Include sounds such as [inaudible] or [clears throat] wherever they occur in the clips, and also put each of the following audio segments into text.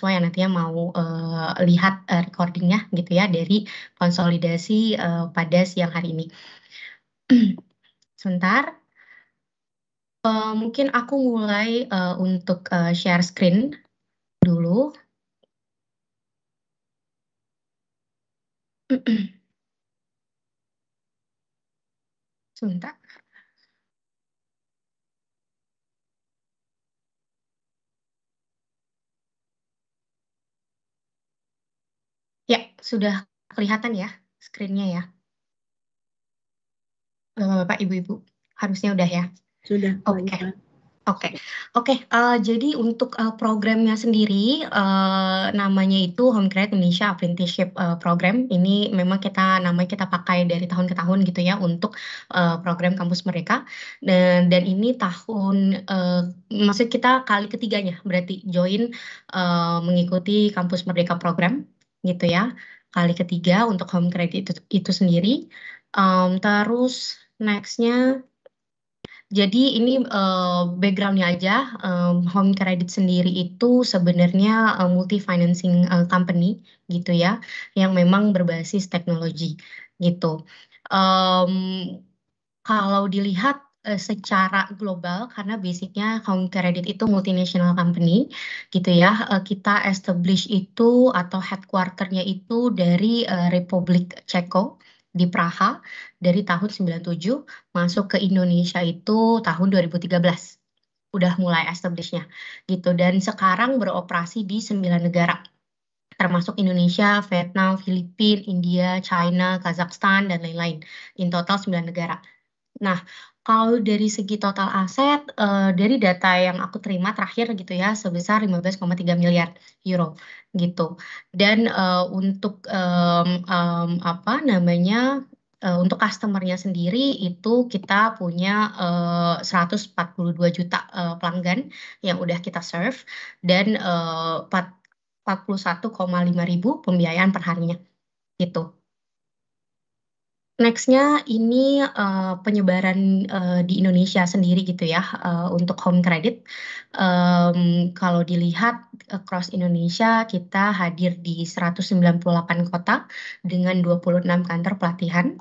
mahasiswa yang nantinya mau uh, lihat uh, recordingnya gitu ya dari konsolidasi uh, pada siang hari ini. [clears throat] Sebentar. Uh, mungkin aku mulai uh, untuk uh, share screen dulu. [clears throat] Sebentar. sudah kelihatan ya screen ya. Bapak-bapak, ibu-ibu, harusnya udah ya. Sudah. Oke. Okay. Oke, okay. oke. Okay, uh, eh, jadi untuk uh, programnya sendiri, uh, namanya itu Home Credit Indonesia Apprenticeship uh, Program. Ini memang kita namanya kita pakai dari tahun ke tahun gitu ya untuk uh, program kampus mereka. Dan, dan ini tahun, uh, maksud kita kali ketiganya berarti join uh, mengikuti kampus Merdeka Program gitu ya kali ketiga untuk home credit itu, itu sendiri um, terus nextnya jadi ini uh, backgroundnya aja um, home credit sendiri itu sebenarnya uh, eh, multi financing uh, eh, company gitu ya yang memang berbasis teknologi gitu um, kalau dilihat Eh, secara global karena basicnya kaum kredit itu multinational company gitu ya. Eh, kita establish itu atau headquarternya itu dari eh, Republik Ceko di Praha dari tahun 97 masuk ke Indonesia itu tahun 2013 udah mulai establishnya gitu dan sekarang beroperasi di 9 negara termasuk Indonesia, Vietnam, Filipina, India, China, Kazakhstan dan lain-lain. In total 9 negara. Nah, kalau dari segi total aset, uh, dari data yang aku terima terakhir gitu ya, sebesar 15,3 miliar euro gitu. Dan uh, untuk um, um, apa namanya, uh, untuk customernya sendiri itu kita punya 142 juta pelanggan yang udah kita serve dan 41,5 ribu pembiayaan perharinya gitu. Nextnya ini uh, penyebaran uh, di Indonesia sendiri gitu ya uh, untuk home credit. Um, kalau dilihat across Indonesia kita hadir di 198 kota dengan 26 kantor pelatihan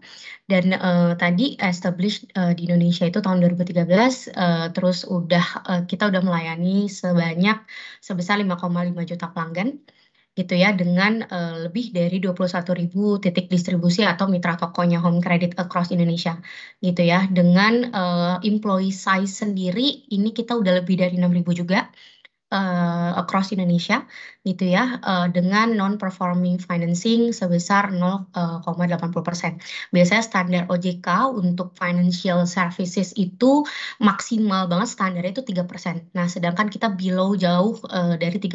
dan uh, tadi established uh, di Indonesia itu tahun 2013 uh, terus udah uh, kita udah melayani sebanyak sebesar 5,5 juta pelanggan gitu ya dengan uh, lebih dari 21.000 titik distribusi atau mitra tokonya Home Credit across Indonesia gitu ya dengan uh, employee size sendiri ini kita udah lebih dari 6.000 juga uh, across Indonesia gitu ya uh, dengan non performing financing sebesar 0,80%. Eh, Biasanya standar OJK untuk financial services itu maksimal banget standarnya itu 3%. Nah, sedangkan kita below jauh uh, dari 3%.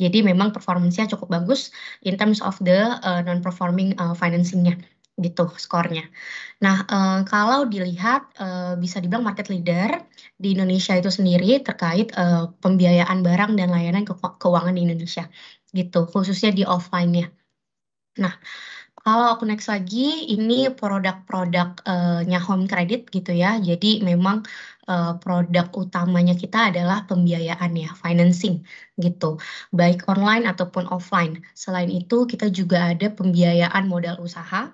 Jadi memang performansinya cukup bagus in terms of the uh, non performing uh, financingnya gitu skornya. Nah, e, kalau dilihat e, bisa dibilang market leader di Indonesia itu sendiri terkait e, pembiayaan barang dan layanan ke keuangan di Indonesia gitu, khususnya di offline-nya. Nah, kalau aku next lagi, ini produk-produknya home credit gitu ya. Jadi memang produk utamanya kita adalah pembiayaan ya, financing gitu, baik online ataupun offline. Selain itu, kita juga ada pembiayaan modal usaha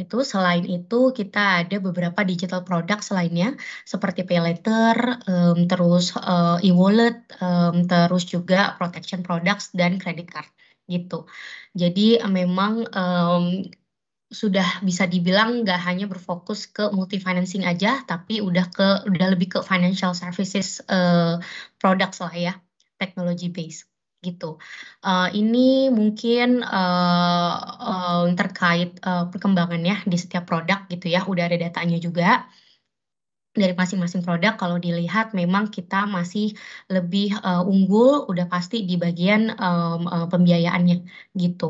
itu selain itu kita ada beberapa digital product selainnya seperti pay letter um, terus uh, e-wallet, um, terus juga protection products dan credit card gitu. Jadi memang um, sudah bisa dibilang nggak hanya berfokus ke multi financing aja, tapi udah ke udah lebih ke financial services uh, products lah ya, technology based gitu. Uh, ini mungkin uh, uh, terkait uh, perkembangannya di setiap produk gitu ya, udah ada datanya juga dari masing-masing produk kalau dilihat memang kita masih lebih uh, unggul udah pasti di bagian um, uh, pembiayaannya gitu.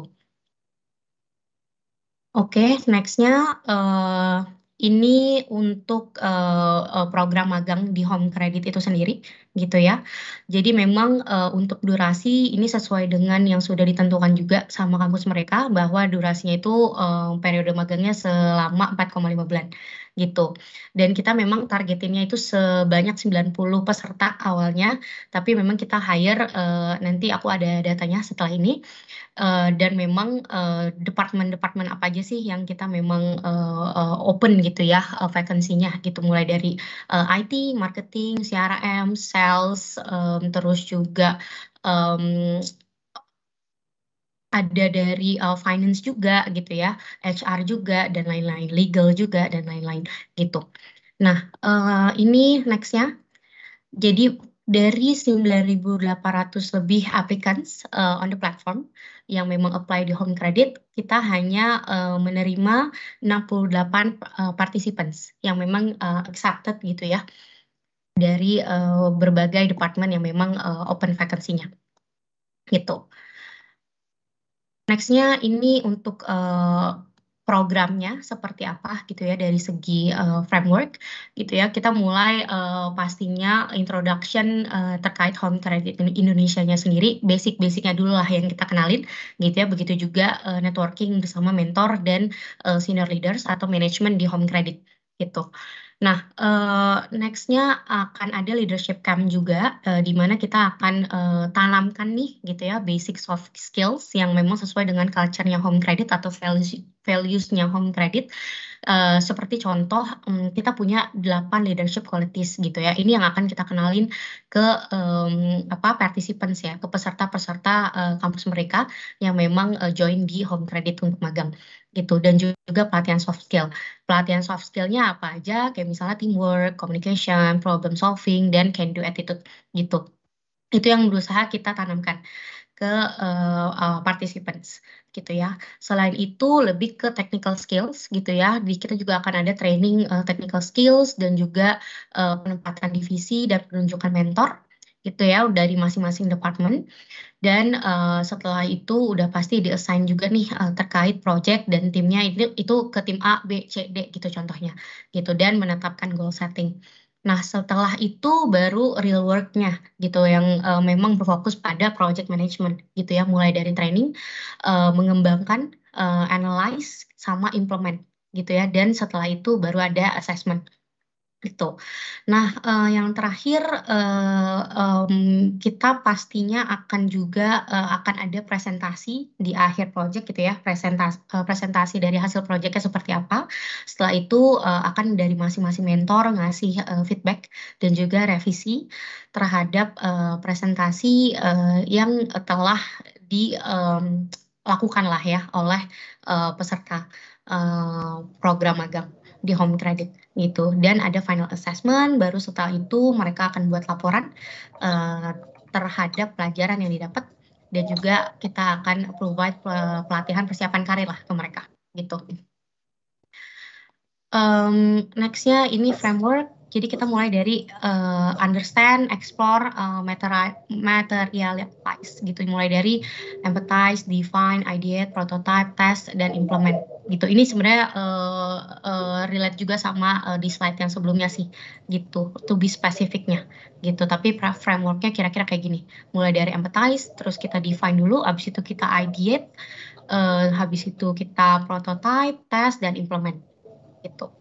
Oke, okay, nextnya uh, ini untuk uh, program magang di home credit itu sendiri gitu ya. Jadi memang uh, untuk durasi ini sesuai dengan yang sudah ditentukan juga sama kampus mereka bahwa durasinya itu uh, periode magangnya selama 4,5 bulan gitu. Dan kita memang targetinnya itu sebanyak 90 peserta awalnya, tapi memang kita hire uh, nanti aku ada datanya setelah ini. Uh, dan memang departemen-departemen uh, apa aja sih yang kita memang uh, open gitu ya uh, vacancy-nya gitu mulai dari uh, IT, marketing, CRM, sales sales, um, terus juga um, ada dari uh, finance juga gitu ya, HR juga dan lain-lain, legal juga dan lain-lain gitu. Nah, uh, ini nextnya. Jadi dari 9.800 lebih applicants uh, on the platform yang memang apply di home credit, kita hanya uh, menerima 68 uh, participants yang memang uh, accepted gitu ya dari uh, berbagai departemen yang memang uh, open vacancy-nya. Gitu. Nextnya ini untuk uh, programnya seperti apa gitu ya dari segi uh, framework gitu ya kita mulai uh, pastinya introduction uh, terkait home credit Indonesia-nya sendiri basic-basicnya dulu lah yang kita kenalin gitu ya begitu juga uh, networking bersama mentor dan uh, senior leaders atau manajemen di home credit gitu. Nah, uh, eh, next akan ada leadership camp juga, uh, di mana kita akan uh, tanamkan nih, gitu ya, basic soft skills yang memang sesuai dengan culture-nya home credit atau value values-nya home credit Uh, seperti contoh um, kita punya 8 leadership qualities gitu ya. Ini yang akan kita kenalin ke um, apa participants ya, ke peserta-peserta uh, kampus mereka yang memang uh, join di home credit untuk magang gitu dan juga pelatihan soft skill. Pelatihan soft skillnya apa aja? Kayak misalnya teamwork, communication, problem solving dan can do attitude gitu. Itu yang berusaha kita tanamkan ke uh, uh, participants gitu ya. Selain itu lebih ke technical skills gitu ya. Di kita juga akan ada training uh, technical skills dan juga uh, penempatan divisi dan penunjukan mentor gitu ya dari masing-masing departemen dan uh, setelah itu udah pasti diassign juga nih uh, terkait project dan timnya itu itu ke tim A B C D gitu contohnya gitu dan menetapkan goal setting Nah, setelah itu baru real work-nya gitu yang uh, memang berfokus pada project management gitu ya, mulai dari training, uh, mengembangkan, uh, analyze sama implement gitu ya. Dan setelah itu baru ada assessment gitu. Nah, uh, yang terakhir uh, um, kita pastinya akan juga uh, akan ada presentasi di akhir proyek gitu ya, presentasi uh, presentasi dari hasil proyeknya seperti apa. Setelah itu uh, akan dari masing-masing mentor ngasih uh, feedback dan juga revisi terhadap uh, presentasi uh, yang telah di um, lakukanlah ya oleh uh, peserta uh, program magang di home credit gitu dan ada final assessment baru setelah itu mereka akan buat laporan uh, terhadap pelajaran yang didapat dan juga kita akan provide eh, pelatihan persiapan karir lah ke mereka gitu. Um, nextnya ini framework. Jadi kita mulai dari uh, understand, explore, uh, materialize gitu. Mulai dari empathize, define, ideate, prototype, test, dan implement gitu ini sebenarnya uh, uh, relate juga sama uh, di slide yang sebelumnya sih gitu to be spesifiknya gitu tapi frameworknya kira-kira kayak gini mulai dari empathize terus kita define dulu abis itu kita ideate uh, habis itu kita prototype test dan implement gitu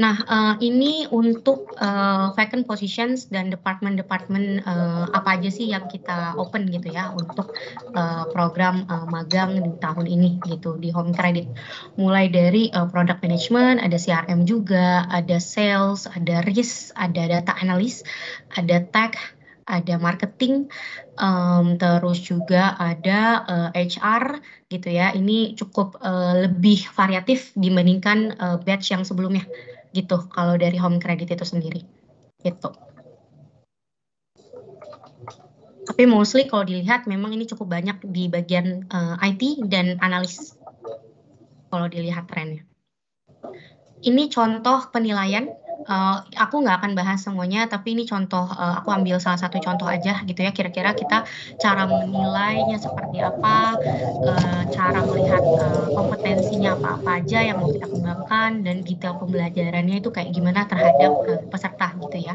Nah, uh, ini untuk uh, vacant positions dan departemen-departemen uh, eh, apa aja sih yang kita open gitu ya untuk uh, program uh, magang di tahun ini gitu di Home Credit. Mulai dari uh, product management, ada CRM juga, ada sales, ada risk, ada data analis, ada tech, ada marketing, um, terus juga ada uh, HR gitu ya. Ini cukup uh, lebih variatif dibandingkan uh, batch yang sebelumnya gitu kalau dari home credit itu sendiri gitu tapi mostly kalau dilihat memang ini cukup banyak di bagian uh, eh, IT dan analis kalau dilihat trennya ini contoh penilaian uh, aku nggak akan bahas semuanya, tapi ini contoh uh, aku ambil salah satu contoh aja gitu ya. Kira-kira kita cara menilainya seperti apa, uh, cara melihat uh, kompetensinya apa-apa aja yang mau kita kembangkan dan detail pembelajarannya itu kayak gimana terhadap uh, peserta gitu ya,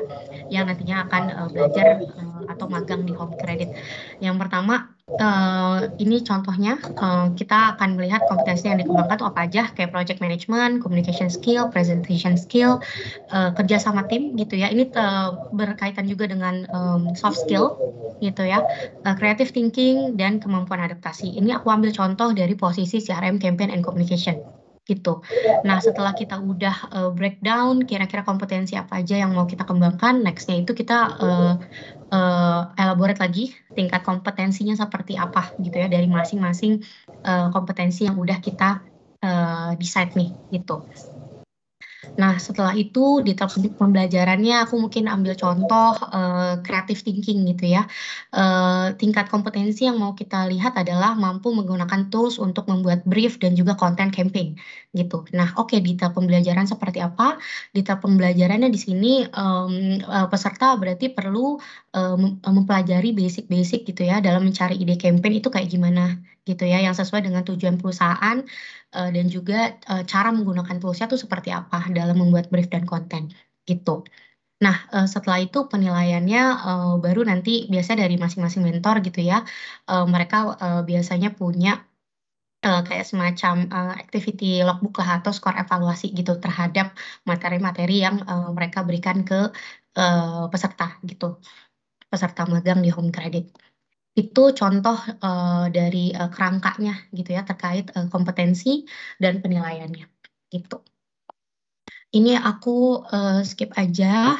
yang nantinya akan uh, belajar. Uh, atau magang di home credit. Yang pertama Uh, ini contohnya uh, kita akan melihat kompetensi yang dikembangkan itu apa aja kayak project management, communication skill, presentation skill, uh, kerja sama tim gitu ya. Ini uh, berkaitan juga dengan um, soft skill gitu ya, uh, creative thinking dan kemampuan adaptasi. Ini aku ambil contoh dari posisi CRM campaign and communication gitu. Nah, setelah kita udah uh, breakdown kira-kira kompetensi apa aja yang mau kita kembangkan, nextnya itu kita uh, uh, elaborate lagi tingkat kompetensinya seperti apa gitu ya dari masing-masing uh, kompetensi yang udah kita uh, decide nih gitu. Nah, setelah itu di tahap pembelajarannya aku mungkin ambil contoh uh, thinking gitu ya. Uh, tingkat kompetensi yang mau kita lihat adalah mampu menggunakan tools untuk membuat brief dan juga konten campaign gitu. Nah, oke okay, di tahap pembelajaran seperti apa? Di tahap pembelajarannya di sini um, peserta berarti perlu uh, mempelajari basic-basic gitu ya dalam mencari ide campaign itu kayak gimana gitu ya yang sesuai dengan tujuan perusahaan Eh, dan juga uh, cara menggunakan toolsnya itu seperti apa dalam membuat brief dan konten gitu. Nah, eh, setelah itu penilaiannya baru nanti biasa dari masing-masing mentor gitu ya. mereka biasanya punya kayak semacam activity logbook lah atau skor evaluasi gitu terhadap materi-materi yang mereka berikan ke peserta gitu. Peserta magang di home credit itu contoh uh, dari uh, kerangkanya gitu ya terkait uh, kompetensi dan penilaiannya gitu. Ini aku uh, skip aja.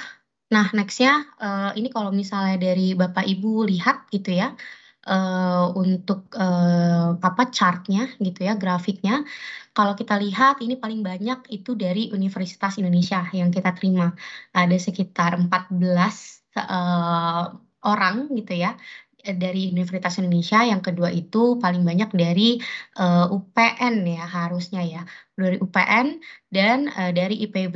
Nah nextnya uh, ini kalau misalnya dari bapak ibu lihat gitu ya uh, untuk uh, apa chartnya gitu ya grafiknya kalau kita lihat ini paling banyak itu dari Universitas Indonesia yang kita terima ada sekitar 14 uh, orang gitu ya dari Universitas Indonesia, yang kedua itu paling banyak dari uh, eh, UPN ya harusnya ya, dari UPN dan uh, dari IPB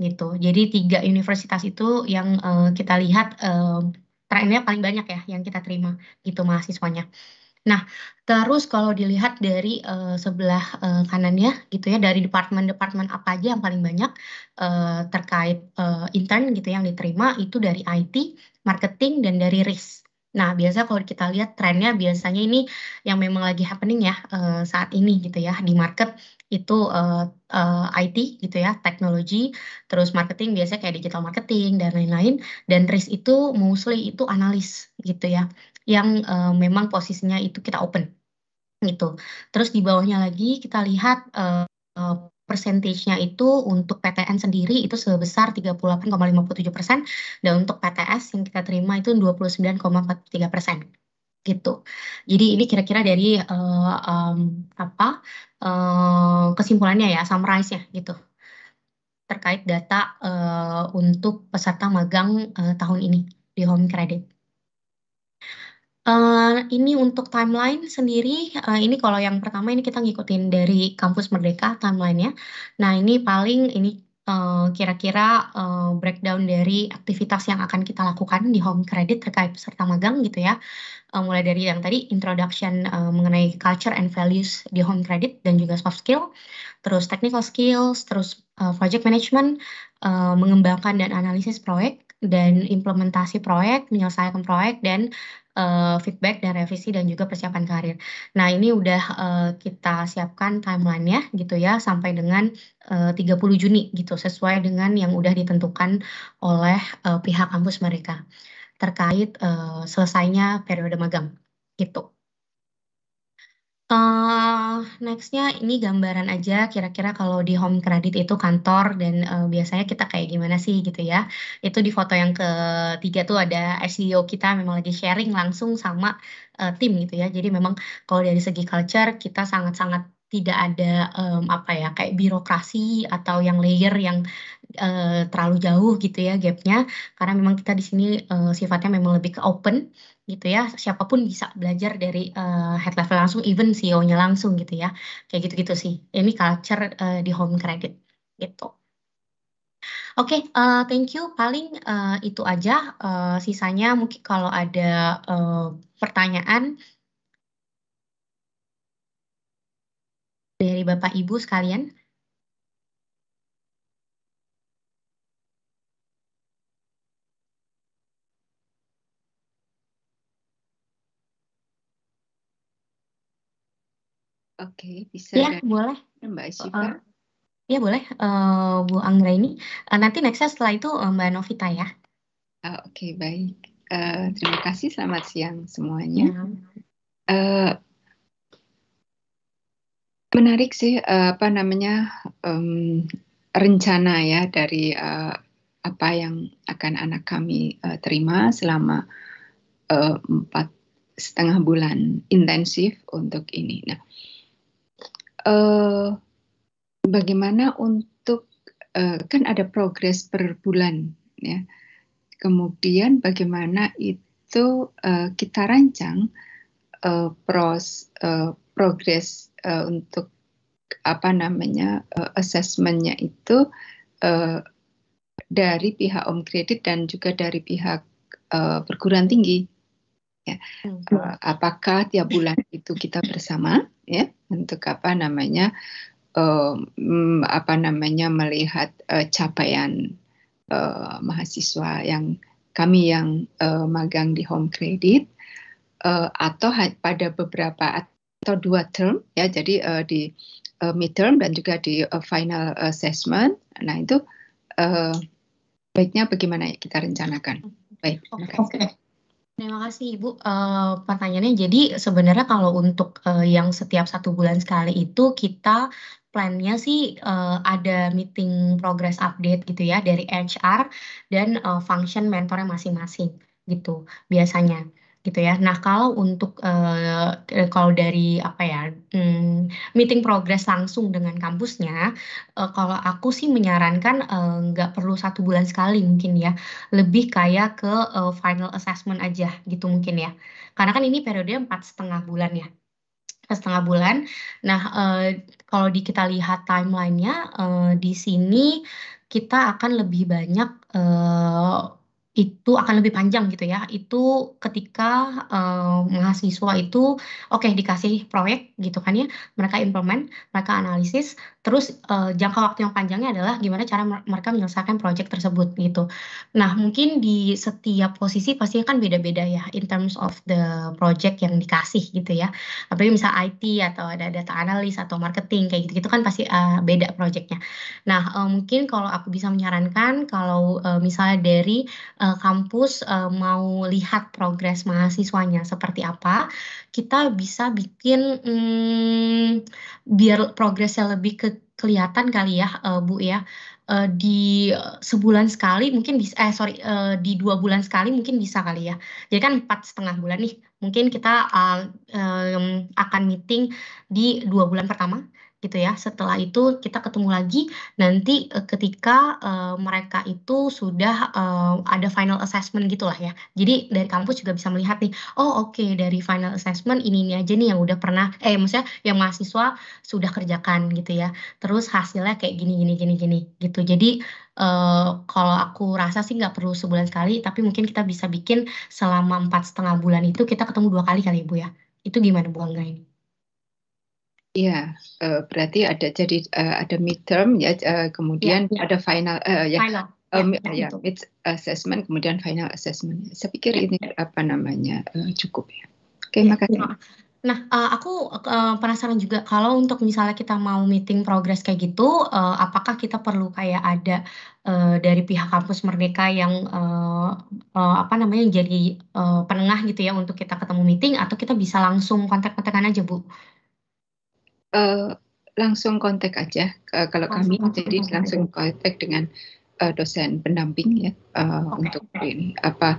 gitu. Jadi tiga universitas itu yang uh, kita lihat uh, trennya paling banyak ya yang kita terima gitu mahasiswanya. Nah, terus kalau dilihat dari uh, sebelah uh, kanannya gitu ya dari departemen-departemen apa aja yang paling banyak uh, terkait uh, intern gitu yang diterima itu dari IT, marketing dan dari risk Nah, biasanya kalau kita lihat trennya biasanya ini yang memang lagi happening ya uh, saat ini gitu ya di market itu uh, eh, uh, eh, IT gitu ya, teknologi, terus marketing biasanya kayak digital marketing dan lain-lain dan risk itu mostly itu analis gitu ya yang uh, memang posisinya itu kita open gitu. Terus di bawahnya lagi kita lihat uh, uh, persentasenya itu untuk PTN sendiri itu sebesar 38,57 persen dan untuk PTS yang kita terima itu 29,43 persen gitu. Jadi ini kira-kira dari uh, um, apa uh, kesimpulannya ya, summarize-nya gitu terkait data uh, untuk peserta magang uh, tahun ini di Home Credit. Uh, ini untuk timeline sendiri, uh, ini kalau yang pertama ini kita ngikutin dari kampus Merdeka timelinenya. Nah ini paling ini eh, kira-kira uh, breakdown dari aktivitas yang akan kita lakukan di home credit terkait peserta magang gitu ya. Uh, mulai dari yang tadi introduction uh, mengenai culture and values di home credit dan juga soft skill, terus technical skills, terus uh, project management, uh, mengembangkan dan analisis proyek, dan implementasi proyek, menyelesaikan proyek dan uh, feedback dan revisi dan juga persiapan karir. Nah, ini udah uh, kita siapkan timelinenya gitu ya sampai dengan eh, uh, 30 Juni gitu sesuai dengan yang udah ditentukan oleh uh, pihak kampus mereka terkait uh, selesainya periode magang gitu. Uh, nextnya ini gambaran aja kira-kira kalau di home credit itu kantor dan uh, biasanya kita kayak gimana sih gitu ya. Itu di foto yang ketiga tuh ada SEO kita memang lagi sharing langsung sama uh, tim gitu ya. Jadi memang kalau dari segi culture kita sangat-sangat tidak ada um, apa ya kayak birokrasi atau yang layer yang uh, terlalu jauh gitu ya gapnya karena memang kita di sini uh, sifatnya memang lebih ke open gitu ya siapapun bisa belajar dari uh, head level langsung even CEO-nya langsung gitu ya kayak gitu-gitu sih ini culture uh, di home credit gitu Oke, okay, uh, eh, thank you. Paling uh, itu aja. Uh, sisanya mungkin kalau ada uh, pertanyaan dari Bapak Ibu sekalian. Oke, bisa ya, boleh. Mbak Syifa. Uh, ya boleh, uh, Bu Anggra ini. Uh, nanti nextnya setelah itu uh, Mbak Novita ya. Uh, Oke, okay, baik. Uh, terima kasih, selamat siang semuanya. Uh, menarik sih, uh, apa namanya, um, rencana ya dari uh, apa yang akan anak kami uh, terima selama empat uh, setengah bulan intensif untuk ini. Nah, uh, bagaimana untuk uh, kan ada progres per bulan ya. Kemudian bagaimana itu uh, kita rancang uh, pros uh, progres uh, untuk apa namanya uh, assessmentnya itu uh, dari pihak om kredit dan juga dari pihak uh, perguruan tinggi. Ya. Uh, apakah tiap bulan itu kita bersama? ya untuk apa namanya eh, mm, apa namanya melihat uh, capaian uh, mahasiswa yang kami yang uh, magang di home credit uh, atau pada beberapa atau dua term ya jadi uh, di uh, midterm dan juga di uh, final assessment nah itu uh, baiknya bagaimana kita rencanakan baik oke okay. Terima kasih Ibu. Uh, pertanyaannya jadi sebenarnya kalau untuk uh, yang setiap satu bulan sekali itu kita plannya sih uh, ada meeting progress update gitu ya dari HR dan uh, function mentornya masing-masing gitu biasanya gitu ya. Nah, kalau untuk uh, kalau dari apa ya um, meeting progress langsung dengan kampusnya, uh, kalau aku sih menyarankan nggak uh, perlu satu bulan sekali mungkin ya, lebih kayak ke uh, final assessment aja gitu mungkin ya. Karena kan ini periode empat setengah bulan ya setengah bulan. Nah, e, kalau di kita lihat timelinenya e, di sini kita akan lebih banyak e, itu akan lebih panjang gitu ya. Itu ketika um, mahasiswa itu oke okay, dikasih proyek gitu kan ya, mereka implement, mereka analisis, terus uh, jangka waktu yang panjangnya adalah gimana cara mereka menyelesaikan proyek tersebut gitu. Nah, mungkin di setiap posisi pasti kan beda-beda ya in terms of the project yang dikasih gitu ya. Apalagi misal IT atau ada data analis atau marketing kayak gitu-gitu kan pasti uh, beda proyeknya. Nah, uh, mungkin kalau aku bisa menyarankan kalau uh, misalnya dari uh, kampus uh, mau lihat progres mahasiswanya seperti apa, kita bisa bikin um, biar progresnya lebih ke kelihatan kali ya uh, Bu ya di sebulan sekali mungkin bisa eh sorry di dua bulan sekali mungkin bisa kali ya jadi kan empat setengah bulan nih mungkin kita uh, um, akan meeting di dua bulan pertama gitu ya. Setelah itu kita ketemu lagi nanti e, ketika uh, mereka itu sudah uh, ada final assessment gitulah ya. Jadi dari kampus juga bisa melihat nih, oh oke okay, dari final assessment ini ini aja nih yang udah pernah eh maksudnya yang mahasiswa sudah kerjakan gitu ya. Terus hasilnya kayak gini gini gini gini gitu. Jadi Uh, kalau aku rasa sih nggak perlu sebulan sekali, tapi mungkin kita bisa bikin selama empat setengah bulan itu kita ketemu dua kali kali ibu ya, ya. Itu gimana Bu Angga ini? Iya, uh, berarti ada jadi uh, ada midterm ya, uh, kemudian yeah, yeah. ada final uh, ya. yeah. Um, yeah, yeah, mid assessment kemudian final assessment. Saya pikir yeah. ini ya. apa namanya uh, cukup ya. Oke, okay, ya, makasih. Nah, uh, aku uh, penasaran juga kalau untuk misalnya kita mau meeting progress kayak gitu, uh, apakah kita perlu kayak ada uh, dari pihak kampus Merdeka yang uh, uh, apa namanya jadi uh, penengah gitu ya untuk kita ketemu meeting atau kita bisa langsung kontak-kontakan aja, Bu? Eh, langsung kontak aja uh, kalau oh, kami jadi langsung, kontak dengan uh, dosen pendamping ya uh, eh, okay. untuk ini apa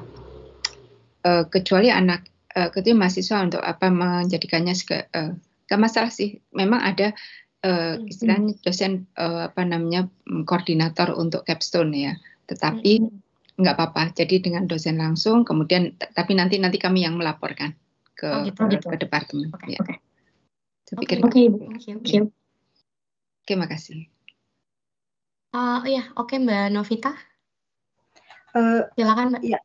uh, kecuali anak uh, kecuali mahasiswa untuk apa menjadikannya uh, gak masalah sih memang ada uh, istilahnya dosen uh, apa namanya mm, koordinator untuk capstone ya tetapi nggak apa-apa jadi dengan dosen langsung kemudian tapi nanti nanti kami yang melaporkan ke oh, gitu, ke, gitu. ke departemen okay, ya. okay. Oke, oke, iya. eh, iya, oke. Oke, makasih. Uh, ya, oke okay, Mbak Novita. Uh, Silakan Mbak. ya.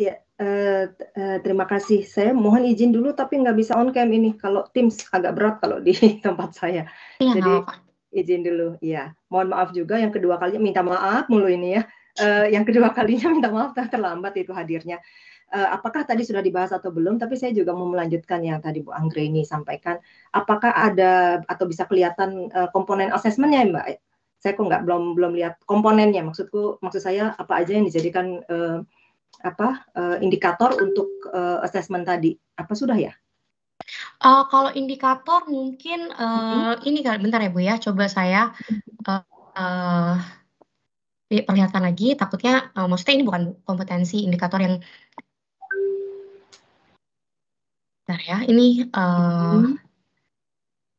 iya. Uh, uh, terima kasih. Saya mohon izin dulu, tapi nggak bisa on cam ini. Kalau Teams agak berat kalau di [laughs] tempat saya. Ya, Jadi apa. izin dulu. Iya. Mohon maaf juga yang kedua kalinya minta maaf mulu ini ya. Uh, yang kedua kalinya minta maaf terlambat itu hadirnya. Eh, apakah tadi sudah dibahas atau belum, tapi saya juga mau melanjutkan yang tadi Bu Anggreni sampaikan. Apakah ada atau bisa kelihatan uh, komponen asesmennya, Mbak? Saya kok nggak belum belum lihat komponennya. Maksudku, maksud saya apa aja yang dijadikan uh, apa uh, indikator untuk uh, asesmen tadi? Apa sudah ya? Uh, kalau indikator mungkin uh, mm -hmm. ini bentar ya Bu ya, coba saya uh, uh, perlihatkan lagi. Takutnya uh, maksudnya ini bukan kompetensi indikator yang Bentar ya, ini uh, hmm.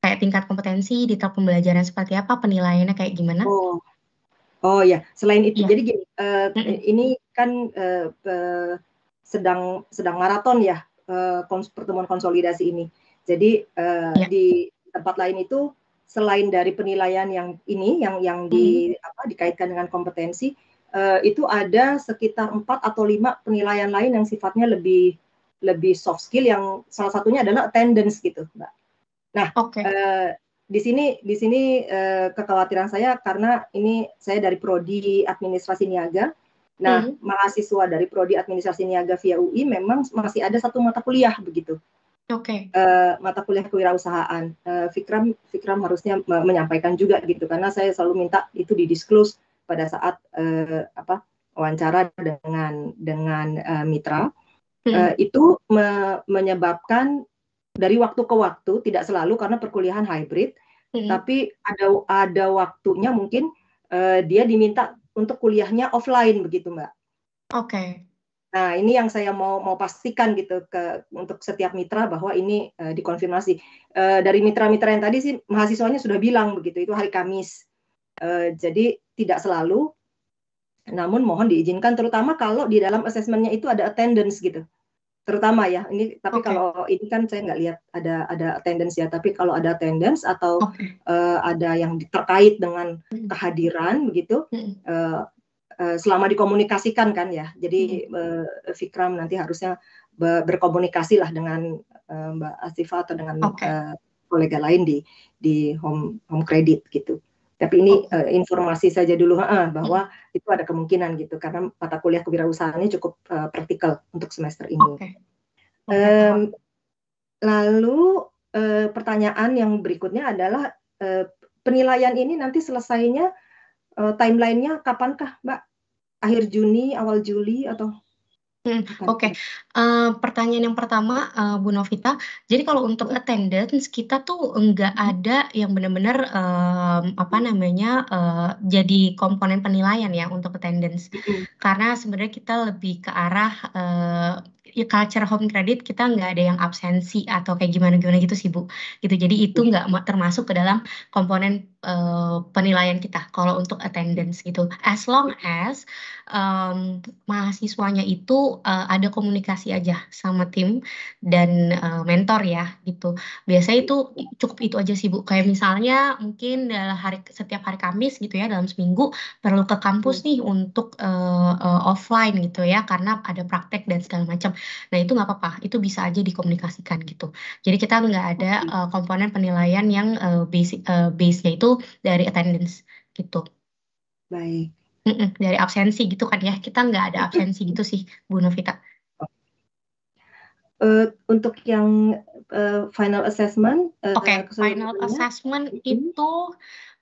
kayak tingkat kompetensi di tahap pembelajaran seperti apa, penilaiannya kayak gimana? Oh, oh ya, selain itu, ya. jadi uh, hmm. ini kan uh, uh, sedang sedang maraton ya uh, kons pertemuan konsolidasi ini. Jadi uh, ya. di tempat lain itu selain dari penilaian yang ini yang yang di mm-hmm. apa dikaitkan dengan kompetensi uh, itu ada sekitar empat atau lima penilaian lain yang sifatnya lebih lebih soft skill yang salah satunya adalah attendance gitu, Mbak. Nah, okay. uh, eh, di sini di sini uh, kekhawatiran saya karena ini saya dari prodi administrasi niaga. Nah, mm -hmm. mahasiswa dari prodi administrasi niaga via UI memang masih ada satu mata kuliah begitu. Oke. Okay. Uh, eh, mata kuliah kewirausahaan. Uh, Fikram Fikram harusnya me menyampaikan juga gitu karena saya selalu minta itu didisclose pada saat uh, apa wawancara dengan dengan uh, mitra hmm. uh, itu me menyebabkan dari waktu ke waktu tidak selalu karena perkuliahan hybrid hmm. tapi ada ada waktunya mungkin uh, dia diminta untuk kuliahnya offline begitu mbak oke okay. nah ini yang saya mau mau pastikan gitu ke untuk setiap mitra bahwa ini uh, dikonfirmasi uh, dari mitra-mitra yang tadi sih mahasiswanya sudah bilang begitu itu hari Kamis uh, jadi tidak selalu namun mohon diizinkan terutama kalau di dalam asesmennya itu ada attendance gitu terutama ya ini tapi okay. kalau ini kan saya nggak lihat ada ada attendance ya tapi kalau ada tendens atau okay. uh, eh, ada yang terkait dengan hmm. kehadiran begitu uh, uh, selama dikomunikasikan kan ya jadi hmm. Vikram uh, Fikram nanti harusnya berkomunikasi lah dengan uh, Mbak Asifa atau dengan okay. uh, kolega lain di di home home credit gitu tapi ini oh. uh, informasi saja dulu uh, bahwa hmm. itu ada kemungkinan gitu karena mata kuliah kewirausahaannya cukup uh, praktikal untuk semester ini. Okay. Okay. Um, lalu uh, pertanyaan yang berikutnya adalah uh, penilaian ini nanti selesainya uh, timelinenya kapankah, Mbak? Akhir Juni, awal Juli atau? Hmm, oke, okay. uh, eh, pertanyaan yang pertama, uh, Bu Novita, jadi kalau untuk attendance kita tuh enggak mm-hmm. ada yang benar-benar, eh, apa mm-hmm. namanya, uh, jadi komponen penilaian ya untuk attendance. Mm-hmm. Karena sebenarnya kita lebih ke arah, uh, culture home credit kita nggak ada yang absensi atau kayak gimana-gimana gitu sih, Bu, gitu. Jadi itu nggak termasuk ke dalam komponen Eh, penilaian kita kalau untuk attendance gitu. As long as um, mahasiswanya itu uh, ada komunikasi aja sama tim dan uh, mentor ya gitu. Biasanya itu cukup itu aja sih Bu. Kayak misalnya mungkin dalam hari setiap hari Kamis gitu ya dalam seminggu perlu ke kampus nih untuk uh, uh, offline gitu ya karena ada praktek dan segala macam. Nah itu nggak apa-apa. Itu bisa aja dikomunikasikan gitu. Jadi kita nggak ada uh, komponen penilaian yang uh, base uh, base-nya itu itu dari attendance gitu. Baik. Mm -mm, dari absensi gitu kan ya. Kita nggak ada absensi gitu sih, Bu Novita. Uh, untuk yang uh, final assessment. Uh, Oke, okay, final assessment itu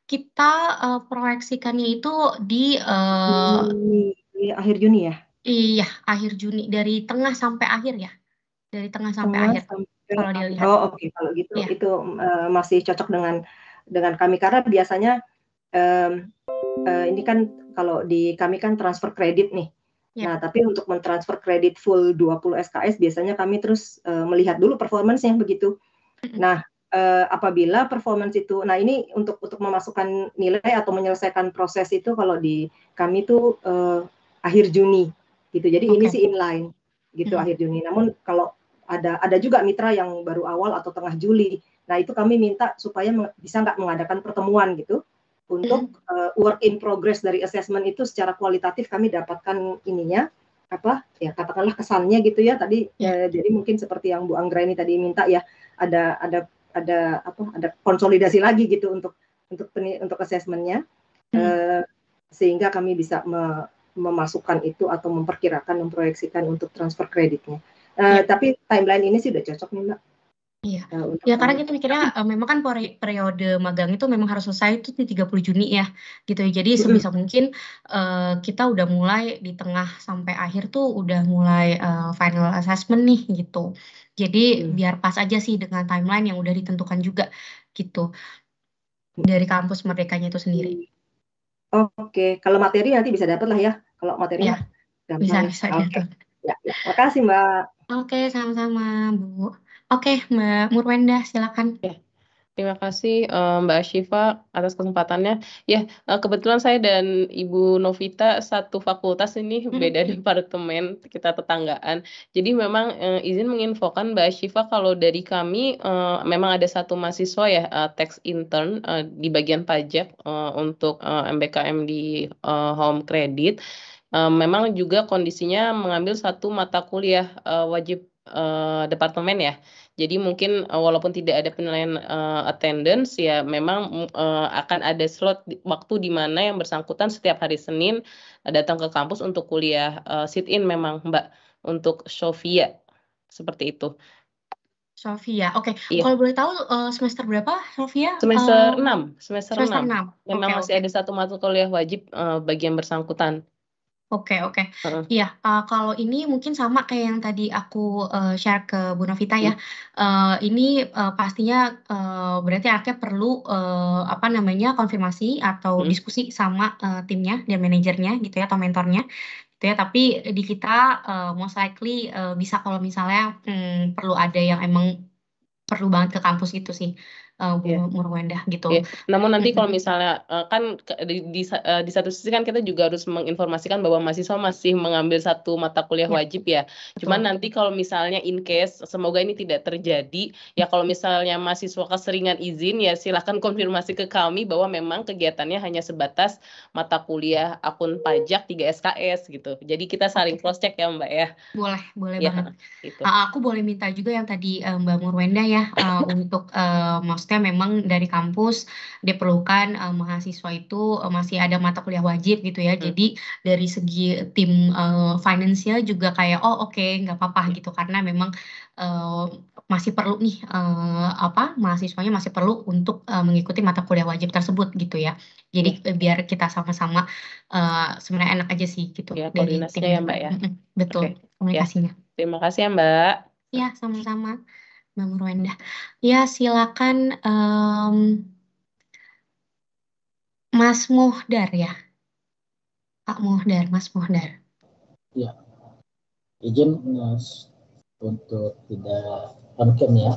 kita uh, proyeksikannya itu di, uh, di, di akhir Juni ya. Iya, akhir Juni dari tengah sampai akhir ya. Dari tengah sampai tengah akhir. Sampai, kalau dilihat. Oh, oke. Okay. Kalau gitu yeah. itu uh, masih cocok dengan dengan kami karena biasanya um, uh, ini kan kalau di kami kan transfer kredit nih. Yeah. Nah, tapi untuk mentransfer kredit full 20 SKS biasanya kami terus uh, melihat dulu performance yang begitu. Nah, uh, apabila performance itu nah ini untuk untuk memasukkan nilai atau menyelesaikan proses itu kalau di kami itu uh, akhir Juni gitu. Jadi okay. ini sih inline gitu -hmm. akhir Juni. Namun kalau ada ada juga mitra yang baru awal atau tengah Juli. Nah itu kami minta supaya bisa nggak mengadakan pertemuan gitu untuk uh, work in progress dari assessment itu secara kualitatif kami dapatkan ininya apa ya katakanlah kesannya gitu ya tadi ya. eh, jadi mungkin seperti yang Bu Anggra ini tadi minta ya ada ada ada apa ada konsolidasi lagi gitu untuk untuk peni, untuk assessmentnya hmm. eh, sehingga kami bisa me, memasukkan itu atau memperkirakan memproyeksikan untuk transfer kreditnya eh, ya. tapi timeline ini sih udah cocok nih mbak Iya. Uh, ya karena kita gitu mikirnya uh, [clears throat] memang kan periode magang itu memang harus selesai itu di 30 Juni ya gitu ya. Jadi sebisa mungkin uh, kita udah mulai di tengah sampai akhir tuh udah mulai uh, final assessment nih gitu. Jadi hmm. biar pas aja sih dengan timeline yang udah ditentukan juga gitu. Dari kampus merdekanya itu sendiri. Oke, kalau materi nanti bisa dapat lah ya. Kalau materi iya, ya. Bisa, bisa. Oke. Okay. Ya, ya. Makasih Mbak. Oke, okay, sama-sama Bu. Oke, Mbak Murwenda, silakan. Ya. Terima kasih eh, Mbak Ashifa atas kesempatannya. Ya, eh, kebetulan saya dan Ibu Novita satu fakultas ini hmm. [laughs] departemen, kita tetanggaan. Jadi memang eh, izin menginfokan Mbak Ashifa kalau dari kami memang ada satu mahasiswa ya tax intern di bagian pajak untuk MBKM di home credit. Memang juga kondisinya mengambil satu mata kuliah wajib uh, departemen ya. Jadi mungkin uh, walaupun tidak ada penilaian uh, attendance ya memang uh, akan ada slot di, waktu di mana yang bersangkutan setiap hari Senin uh, datang ke kampus untuk kuliah uh, sit in memang Mbak untuk Sofia seperti itu. Sofia. Oke, okay. iya. kalau boleh tahu uh, semester berapa Sofia? Semester uh, 6, semester, semester 6. 6. Memang okay, masih okay. ada satu mata kuliah wajib uh, bagian bersangkutan. Oke, oke. Heeh. Iya, uh, kalau ini mungkin sama kayak yang tadi aku, uh, share ke Bu Novita ya, Uh. Uh, ini, uh, pastinya, uh, berarti anaknya perlu, uh, apa namanya, konfirmasi atau uh. diskusi sama, uh, timnya dan manajernya gitu ya atau mentornya, gitu ya. Tapi di kita, uh, most likely, uh, bisa kalau misalnya, hmm, perlu ada yang emang perlu banget ke kampus itu sih uh, eh, yeah. Iya. gitu. Yeah. Namun nanti gitu. kalau misalnya uh, kan di, di, uh, di satu sisi kan kita juga harus menginformasikan bahwa mahasiswa masih mengambil satu mata kuliah yeah. wajib ya. Betul. Cuman nanti kalau misalnya in case semoga ini tidak terjadi ya kalau misalnya mahasiswa keseringan izin ya silahkan konfirmasi ke kami bahwa memang kegiatannya hanya sebatas mata kuliah akun pajak 3 SKS gitu. Jadi kita saling cross check ya Mbak ya. Boleh, boleh ya, banget. Gitu. aku boleh minta juga yang tadi Mbak Murwenda ya uh, untuk uh, maksudnya memang dari kampus diperlukan uh, mahasiswa itu uh, masih ada mata kuliah wajib gitu ya. Hmm. Jadi dari segi tim uh, eh, finansial juga kayak oh oke okay, nggak apa-apa hmm. gitu karena memang uh, masih perlu nih uh, apa mahasiswanya masih perlu untuk uh, mengikuti mata kuliah wajib tersebut gitu ya. Jadi hmm. biar kita sama-sama uh, sebenarnya enak aja sih gitu iya, ya, dari tim. ya Mbak ya. Betul okay. Iya. komunikasinya. Ya. Terima kasih ya Mbak. Ya sama-sama. Mam Ruanda. Ya, silakan um, Mas Muhdar ya. Pak Muhdar, Mas Muhdar. Ya, izin mas untuk tidak mungkin ya,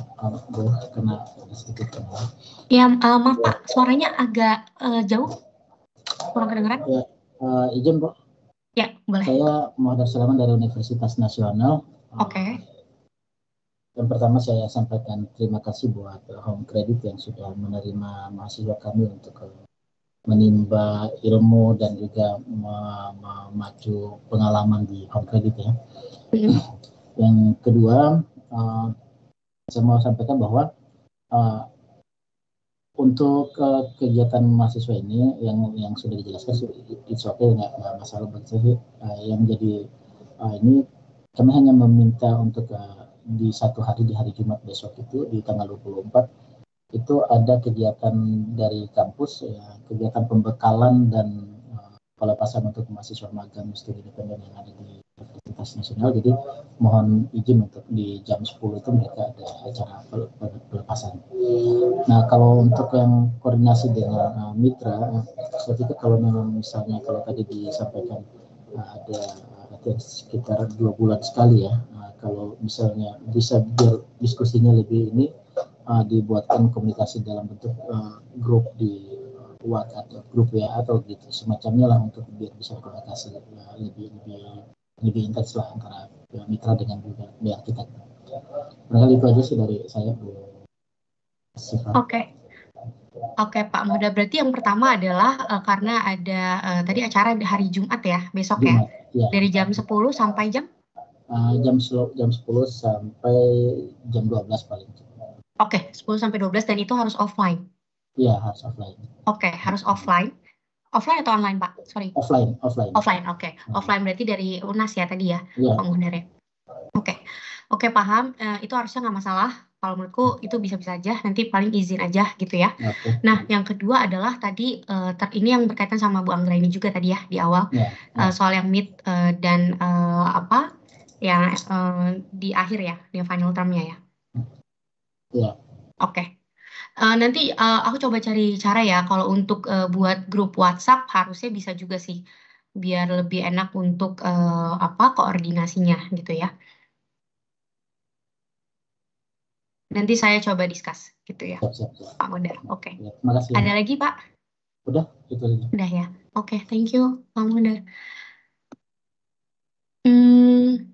Bu, kena sedikit kena. Ya, uh, maaf Pak, suaranya agak uh, jauh, kurang kedengaran. Ya, uh, izin Bu. Ya, boleh. Saya Muhdar Sulaiman dari Universitas Nasional. Oke. Okay. Yang pertama saya sampaikan terima kasih buat Home Credit yang sudah menerima mahasiswa kami untuk eh, menimba ilmu dan juga memacu pengalaman di Home Credit ya. Mm-hmm. [clears throat] Yang kedua, eh, saya mau sampaikan bahwa eh, untuk kegiatan mahasiswa ini yang yang sudah dijelaskan itu oke okay, nggak masalah bagi yang jadi ini kami hanya meminta untuk uh, di satu hari di hari Jumat besok itu di tanggal 24 itu ada kegiatan dari kampus ya, kegiatan pembekalan dan uh, pelepasan untuk mahasiswa magang studi independen yang ada di Universitas Nasional. Jadi mohon izin untuk di jam 10 itu mereka ada acara pelepasan. Nah kalau untuk yang koordinasi dengan uh, mitra, saya pikir kalau memang misalnya kalau tadi disampaikan uh, ada sekitar dua bulan sekali ya kalau misalnya bisa biar diskusinya lebih ini uh, dibuatkan komunikasi dalam bentuk uh, grup di uh, WhatsApp atau grup ya atau gitu semacamnya lah untuk biar bisa komunikasi uh, lebih lebih lebih intens lah antara ya, mitra dengan juga pihak kita. Mereka itu aja sih dari saya Bu Oke. Okay. Oke Pak Mudah berarti yang pertama adalah uh, karena ada uh, tadi acara hari Jumat ya, besok ya? Jumat, ya, ya, dari jam 10 sampai jam Eh, jam jam 10 sampai jam 12 paling cepat. Oke, okay, 10 sampai 12 dan itu harus offline. Iya, harus offline. Oke, okay, harus offline. Offline atau online, Pak? Sorry. Offline, offline. Offline, oke. Okay. Hmm. Offline berarti dari UNAS ya tadi ya, yeah. Iya. Oke, okay. oke okay, paham. Uh, itu harusnya nggak masalah. Kalau menurutku itu bisa-bisa aja. Nanti paling izin aja gitu ya. Okay. Nah, yang kedua adalah tadi uh, ter ini yang berkaitan sama Bu Anggra ini juga tadi ya di awal Yeah. Iya. Uh, soal yang mid uh, dan uh, apa Ya uh, di akhir ya, di final termnya ya. Iya. Oke. Okay. Uh, eh, nanti uh, aku coba cari cara ya kalau untuk uh, buat grup WhatsApp harusnya bisa juga sih biar lebih enak untuk uh, apa koordinasinya gitu ya. Nanti saya coba diskus gitu ya. Pak Oke. Okay. Ya, Ada lagi, Pak? Udah, itu aja. Udah ya. Oke, okay, thank you Pak Modar. Hmm,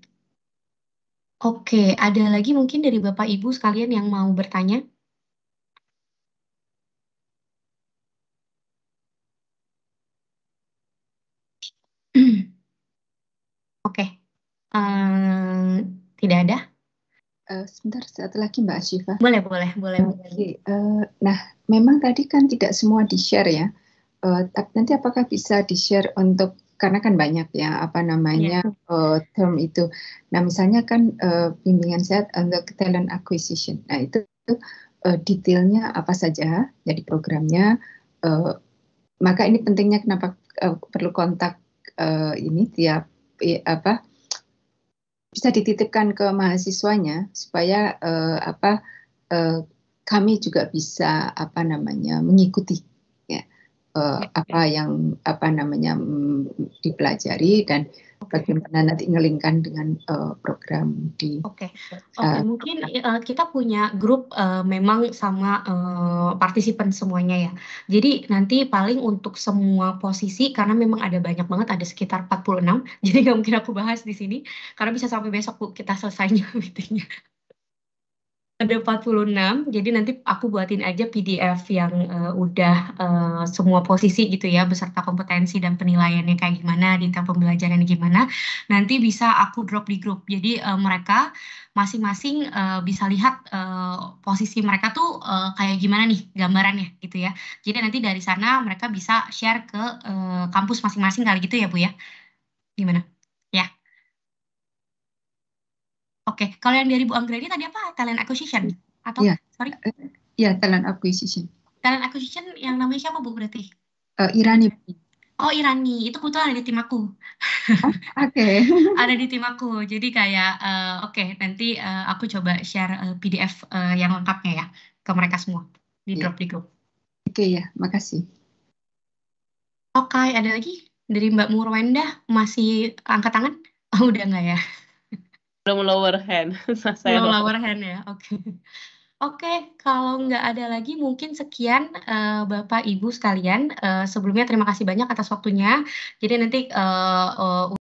Oke, ada lagi mungkin dari Bapak Ibu sekalian yang mau bertanya? [clears throat] Oke, um, tidak ada? Uh, sebentar, satu lagi Mbak Asyifa. Boleh, boleh, boleh. Okay. Uh, eh, nah, memang tadi kan tidak semua di-share ya. Uh, nanti apakah bisa di-share untuk karena kan banyak ya apa namanya yeah. Iya. uh, term itu. Nah misalnya kan uh, bimbingan saya untuk talent acquisition. Nah itu, uh, detailnya apa saja jadi programnya. Uh, maka ini pentingnya kenapa uh, perlu kontak uh, ini tiap ya, apa bisa dititipkan ke mahasiswanya supaya uh, apa uh, kami juga bisa apa namanya mengikuti uh, apa yang apa namanya dipelajari dan bagaimana nanti ngelingkan dengan uh, program di. Oke, okay. Eh, okay, uh, mungkin uh, kita punya grup uh, memang sama uh, partisipan semuanya ya. Jadi nanti paling untuk semua posisi karena memang ada banyak banget ada sekitar 46. [laughs] Jadi nggak mungkin aku bahas di sini karena bisa sampai besok bu kita selesainya [laughs] meetingnya ada 46, jadi nanti aku buatin aja PDF yang uh, udah uh, semua posisi gitu ya, beserta kompetensi dan penilaiannya kayak gimana, detail pembelajaran gimana. Nanti bisa aku drop di grup. Jadi uh, mereka masing-masing uh, bisa lihat uh, posisi mereka tuh uh, kayak gimana nih gambarannya gitu ya. Jadi nanti dari sana mereka bisa share ke uh, kampus masing-masing kali gitu ya, Bu ya. Gimana? Oke, okay. kalau yang dari Bu ini tadi apa? Talent acquisition atau yeah. sorry? Eh, ya yeah, talent acquisition. Talent acquisition yang namanya siapa Bu berarti? Uh, Irani. Oh Irani, itu kebetulan ada di tim aku. Oh, oke. okay. [laughs] ada di tim aku. Jadi kayak uh, oke okay, nanti uh, aku coba share uh, PDF uh, yang lengkapnya ya ke mereka semua di yeah. drop di grup. Oke okay, ya, makasih. Oke, okay, ada lagi dari Mbak Murwenda masih angkat tangan? Oh, [laughs] udah nggak ya? belum lower hand. [laughs] Saya belum lower hand ya, oke. Okay. Oke, okay, kalau nggak ada lagi mungkin sekian uh, Bapak Ibu sekalian. Uh, sebelumnya terima kasih banyak atas waktunya. Jadi nanti uh, uh,